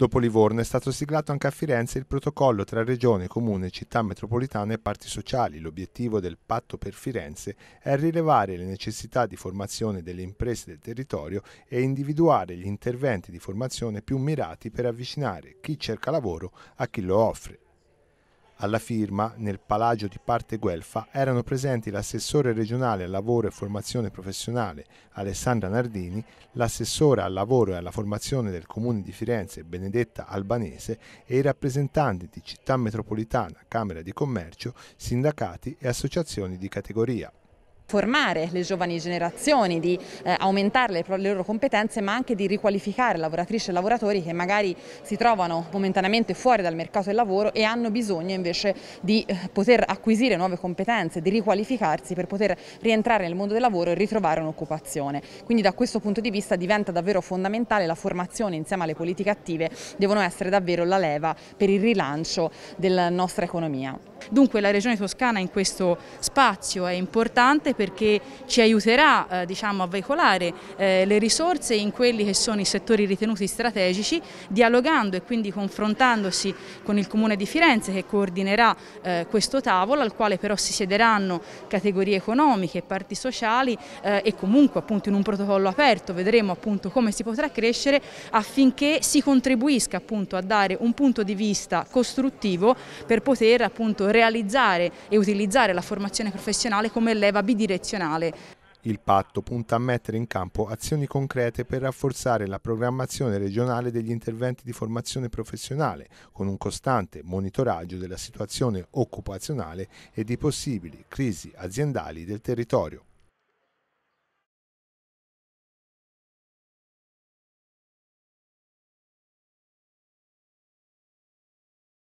Dopo Livorno è stato siglato anche a Firenze il protocollo tra regione, comune, città metropolitana e parti sociali. L'obiettivo del patto per Firenze è rilevare le necessità di formazione delle imprese del territorio e individuare gli interventi di formazione più mirati per avvicinare chi cerca lavoro a chi lo offre. Alla firma, nel palagio di parte Guelfa, erano presenti l'assessore regionale al lavoro e formazione professionale Alessandra Nardini, l'assessore al lavoro e alla formazione del comune di Firenze Benedetta Albanese e i rappresentanti di città metropolitana, Camera di Commercio, sindacati e associazioni di categoria formare le giovani generazioni, di eh, aumentare le, le, loro competenze ma anche di riqualificare lavoratrici e lavoratori che magari si trovano momentaneamente fuori dal mercato del lavoro e hanno bisogno invece di eh, poter acquisire nuove competenze, di riqualificarsi per poter rientrare nel mondo del lavoro e ritrovare un'occupazione. Quindi da questo punto di vista diventa davvero fondamentale la formazione insieme alle politiche attive, devono essere davvero la leva per il rilancio della nostra economia. Dunque la Regione Toscana in questo spazio è importante perché ci aiuterà eh, diciamo, a veicolare eh, le risorse in quelli che sono i settori ritenuti strategici, dialogando e quindi confrontandosi con il Comune di Firenze che coordinerà eh, questo tavolo al quale però si siederanno categorie economiche, parti sociali eh, e comunque appunto in un protocollo aperto vedremo appunto come si potrà crescere affinché si contribuisca appunto a dare un punto di vista costruttivo per poter appunto realizzare e utilizzare la formazione professionale come leva bidirezionale. Il patto punta a mettere in campo azioni concrete per rafforzare la programmazione regionale degli interventi di formazione professionale, con un costante monitoraggio della situazione occupazionale e di possibili crisi aziendali del territorio.